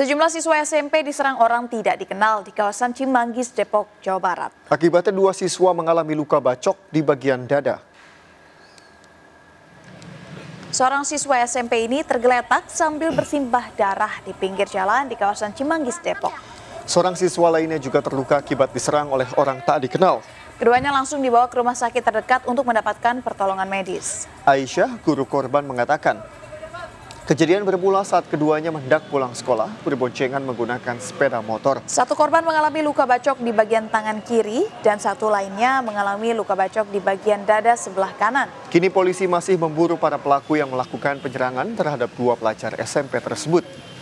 Sejumlah siswa SMP diserang orang tidak dikenal di kawasan Cimanggis, Depok, Jawa Barat. Akibatnya dua siswa mengalami luka bacok di bagian dada. Seorang siswa SMP ini tergeletak sambil bersimbah darah di pinggir jalan di kawasan Cimanggis, Depok. Seorang siswa lainnya juga terluka akibat diserang oleh orang tak dikenal. Keduanya langsung dibawa ke rumah sakit terdekat untuk mendapatkan pertolongan medis. Aisyah, guru korban, mengatakan Kejadian bermula saat keduanya mendak pulang sekolah berboncengan menggunakan sepeda motor. Satu korban mengalami luka bacok di bagian tangan kiri dan satu lainnya mengalami luka bacok di bagian dada sebelah kanan. Kini polisi masih memburu para pelaku yang melakukan penyerangan terhadap dua pelajar SMP tersebut.